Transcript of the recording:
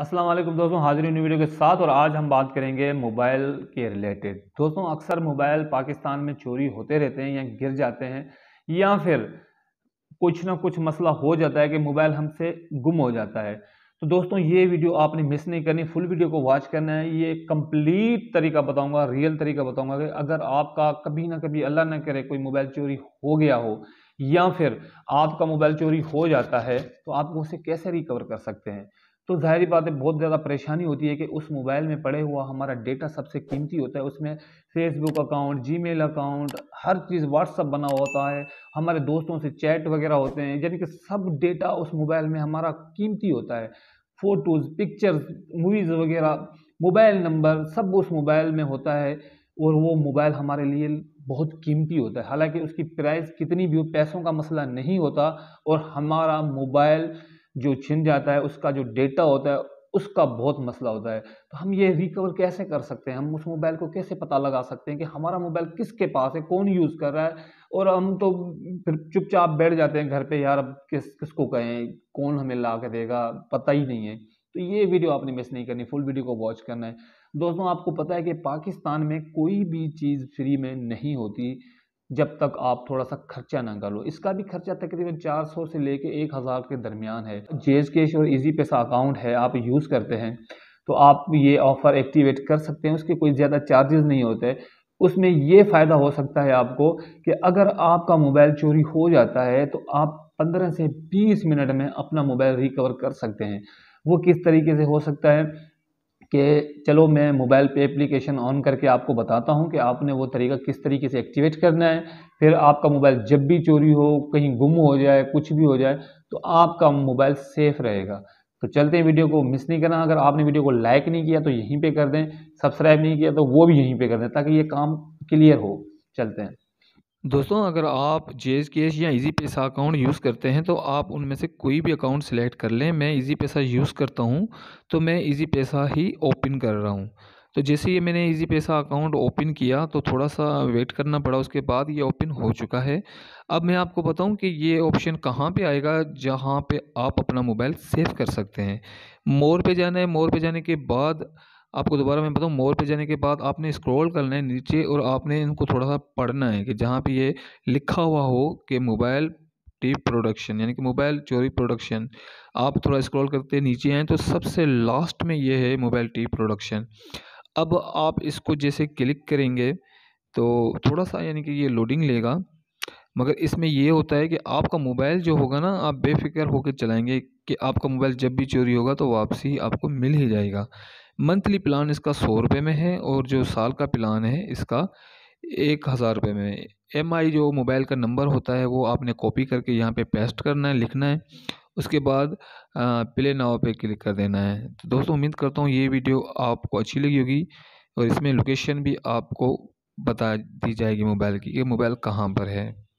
अस्सलाम वालेकुम दोस्तों हाजिर न्यू वीडियो के साथ और आज हम बात करेंगे मोबाइल के रिलेटेड दोस्तों अक्सर मोबाइल पाकिस्तान में चोरी होते रहते हैं या गिर जाते हैं या फिर कुछ ना कुछ मसला हो जाता है कि मोबाइल हमसे गुम हो जाता है तो दोस्तों ये वीडियो आपने मिस नहीं करनी फुल वीडियो को वॉच करना है ये कंप्लीट तरीका बताऊंगा रियल तरीका बताऊंगा कि अगर आपका कभी ना कभी अल्लाह ना करे कोई मोबाइल चोरी हो गया हो या फिर आपका मोबाइल चोरी हो जाता है तो आप उसे कैसे रिकवर कर सकते हैं तो जाहिर बात है बहुत ज़्यादा परेशानी होती है कि उस मोबाइल में पड़े हुआ हमारा डेटा सबसे कीमती होता है उसमें फेसबुक अकाउंट जीमेल अकाउंट हर चीज़ व्हाट्सअप बना होता है हमारे दोस्तों से चैट वगैरह होते हैं यानी कि सब डेटा उस मोबाइल में हमारा कीमती होता है फ़ोटोज़ पिक्चर्स मूवीज़ वगैरह मोबाइल नंबर सब उस मोबाइल में होता है और वो मोबाइल हमारे लिए बहुत कीमती होता है हालांकि उसकी प्राइस कितनी भी हो पैसों का मसला नहीं होता और हमारा मोबाइल जो छिन जाता है उसका जो डेटा होता है उसका बहुत मसला होता है तो हम ये रिकवर कैसे कर सकते हैं हम उस मोबाइल को कैसे पता लगा सकते हैं कि हमारा मोबाइल किसके पास है कौन यूज़ कर रहा है और हम तो फिर चुपचाप बैठ जाते हैं घर पे यार अब किस किसको कहें कौन हमें ला के देगा पता ही नहीं है तो ये वीडियो आपने मिस नहीं करनी फुल वीडियो को वॉच करना है दोस्तों आपको पता है कि पाकिस्तान में कोई भी चीज़ फ्री में नहीं होती जब तक आप थोड़ा सा खर्चा ना करो इसका भी खर्चा तकरीबन 400 से लेके 1000 के दरमियान है जेज कैश और इजी पैसा अकाउंट है आप यूज़ करते हैं तो आप ये ऑफ़र एक्टिवेट कर सकते हैं उसके कोई ज़्यादा चार्जेस नहीं होते उसमें ये फ़ायदा हो सकता है आपको कि अगर आपका मोबाइल चोरी हो जाता है तो आप पंद्रह से बीस मिनट में अपना मोबाइल रिकवर कर सकते हैं वो किस तरीके से हो सकता है कि चलो मैं मोबाइल पे एप्लीकेशन ऑन करके आपको बताता हूँ कि आपने वो तरीका किस तरीके से एक्टिवेट करना है फिर आपका मोबाइल जब भी चोरी हो कहीं गुम हो जाए कुछ भी हो जाए तो आपका मोबाइल सेफ़ रहेगा तो चलते हैं वीडियो को मिस नहीं करना अगर आपने वीडियो को लाइक नहीं किया तो यहीं पे कर दें सब्सक्राइब नहीं किया तो वो भी यहीं पे कर दें ताकि ये काम क्लियर हो चलते हैं हाँ। दोस्तों अगर आप जेज केश या इजी पैसा अकाउंट यूज़ करते हैं तो आप उनमें से कोई भी अकाउंट सेलेक्ट कर लें मैं इजी पैसा यूज़ करता हूँ तो मैं इजी e पैसा ही ओपन कर रहा हूँ तो जैसे ही मैंने इजी पैसा अकाउंट ओपन किया तो थोड़ा सा वेट करना पड़ा उसके बाद ये ओपन हो चुका है अब मैं आपको बताऊँ कि ये ऑप्शन कहाँ पर आएगा जहाँ पर आप अपना मोबाइल सेव कर सकते हैं मोर पर जाना है मोर पर जाने के बाद आपको दोबारा मैं बताऊँ मोर पे जाने के बाद आपने स्क्रॉल करना है नीचे और आपने इनको थोड़ा सा पढ़ना है कि जहाँ पे ये लिखा हुआ हो कि मोबाइल टी प्रोडक्शन यानी कि मोबाइल चोरी प्रोडक्शन आप थोड़ा स्क्रॉल करते नीचे आए तो सबसे लास्ट में ये है मोबाइल टी प्रोडक्शन अब आप इसको जैसे क्लिक करेंगे तो थोड़ा सा यानी कि ये लोडिंग लेगा मगर इसमें यह होता है कि आपका मोबाइल जो होगा ना आप बेफिक्र होकर चलाएंगे कि आपका मोबाइल जब भी चोरी होगा तो वापसी आपको मिल ही जाएगा मंथली प्लान इसका सौ रुपये में है और जो साल का प्लान है इसका एक हज़ार रुपये में एम आई जो मोबाइल का नंबर होता है वो आपने कॉपी करके यहाँ पे पेस्ट करना है लिखना है उसके बाद प्ले नाव पे क्लिक कर देना है तो दोस्तों उम्मीद करता हूँ ये वीडियो आपको अच्छी लगी होगी और इसमें लोकेशन भी आपको बता दी जाएगी मोबाइल की कि मोबाइल कहाँ पर है